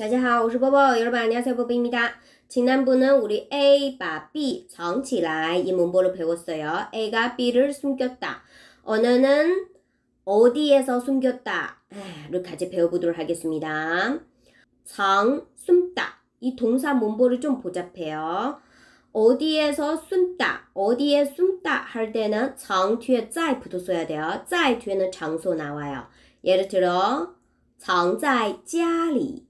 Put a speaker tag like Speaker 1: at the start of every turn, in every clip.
Speaker 1: 大家好，我是波波，여러분안녕하세요뽀뽀입니다. 지난번은 우리 A가 B 정치라 이 문법을 배웠어요. A가 B를 숨겼다. 언어는 어디에서 숨겼다. 를 같이 배워보도록 하겠습니다. 정, 숨다. 이 동사 문법이 좀 복잡해요. 어디에서 숨다, 어디에 숨다 할 때는 정 뒤에 在 붙었어야 돼요. 在 뒤에는 장소 나와요. 예를 들어, 정在家里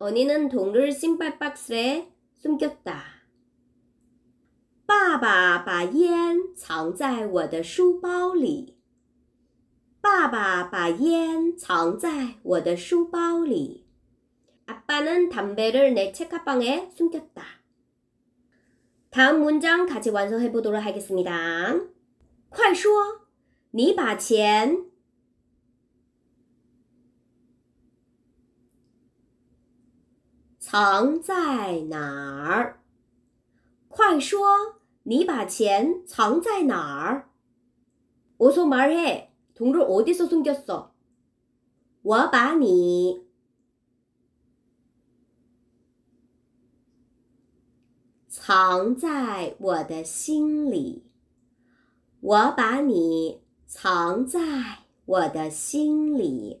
Speaker 1: 언니는 동를 신발 박스에 숨겼다. 爸爸把烟藏在我的书包里.爸爸把烟藏在我的书包里. 아빠는 담배를 내 책가방에 숨겼다. 다음 문장 같이 완성해 보도록 하겠습니다. 快说,你把钱藏在哪儿？快说！你把钱藏在哪儿？我从哪儿来？东西从哪里藏？我把你藏在我的心里，我把你藏在我的心里。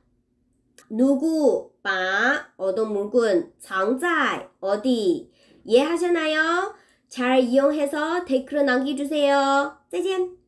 Speaker 1: 누구, 바, 어떤 물건 장자이, 어디. 이해하셨나요? 잘 이용해서 댓글 남겨주세요. 짜잔!